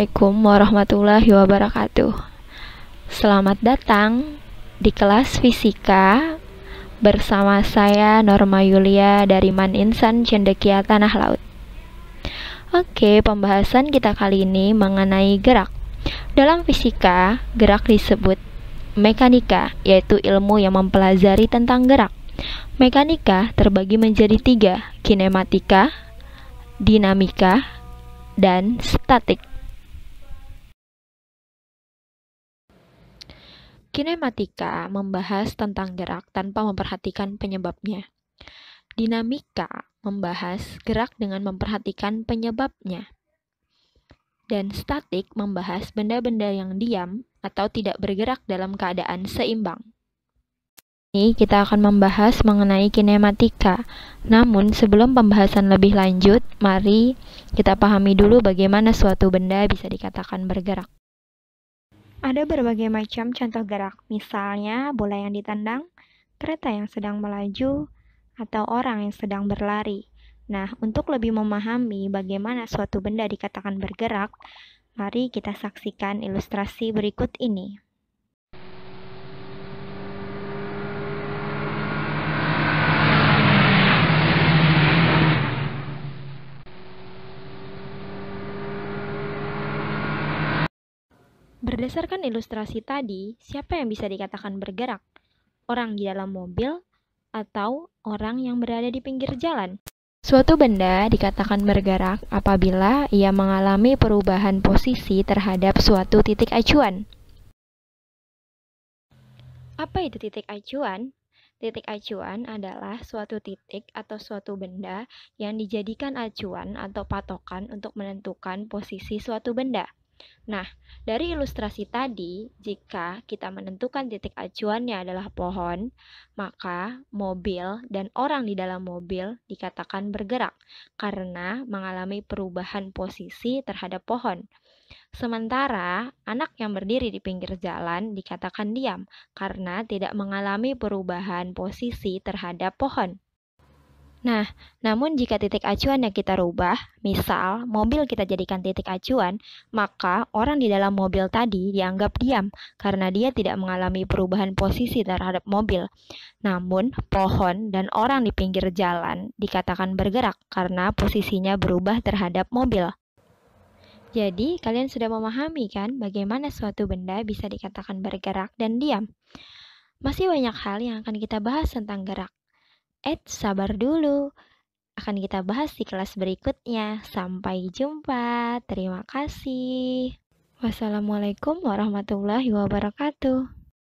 Assalamualaikum warahmatullahi wabarakatuh. Selamat datang di kelas fisika bersama saya Norma Yulia dari Man Insan Cendekia Tanah Laut. Oke, pembahasan kita kali ini mengenai gerak. Dalam fisika, gerak disebut mekanika, yaitu ilmu yang mempelajari tentang gerak. Mekanika terbagi menjadi tiga, kinematika, dinamika, dan statik. Kinematika membahas tentang gerak tanpa memperhatikan penyebabnya. Dinamika membahas gerak dengan memperhatikan penyebabnya. Dan statik membahas benda-benda yang diam atau tidak bergerak dalam keadaan seimbang. Ini kita akan membahas mengenai kinematika. Namun sebelum pembahasan lebih lanjut, mari kita pahami dulu bagaimana suatu benda bisa dikatakan bergerak. Ada berbagai macam contoh gerak, misalnya bola yang ditendang, kereta yang sedang melaju, atau orang yang sedang berlari. Nah, untuk lebih memahami bagaimana suatu benda dikatakan bergerak, mari kita saksikan ilustrasi berikut ini. Berdasarkan ilustrasi tadi, siapa yang bisa dikatakan bergerak? Orang di dalam mobil atau orang yang berada di pinggir jalan? Suatu benda dikatakan bergerak apabila ia mengalami perubahan posisi terhadap suatu titik acuan. Apa itu titik acuan? Titik acuan adalah suatu titik atau suatu benda yang dijadikan acuan atau patokan untuk menentukan posisi suatu benda. Nah, dari ilustrasi tadi, jika kita menentukan titik acuannya adalah pohon, maka mobil dan orang di dalam mobil dikatakan bergerak karena mengalami perubahan posisi terhadap pohon. Sementara anak yang berdiri di pinggir jalan dikatakan diam karena tidak mengalami perubahan posisi terhadap pohon. Nah, namun jika titik acuan yang kita rubah, misal mobil kita jadikan titik acuan, maka orang di dalam mobil tadi dianggap diam karena dia tidak mengalami perubahan posisi terhadap mobil. Namun, pohon dan orang di pinggir jalan dikatakan bergerak karena posisinya berubah terhadap mobil. Jadi, kalian sudah memahami kan bagaimana suatu benda bisa dikatakan bergerak dan diam? Masih banyak hal yang akan kita bahas tentang gerak. Eh, sabar dulu. Akan kita bahas di kelas berikutnya. Sampai jumpa. Terima kasih. Wassalamualaikum warahmatullahi wabarakatuh.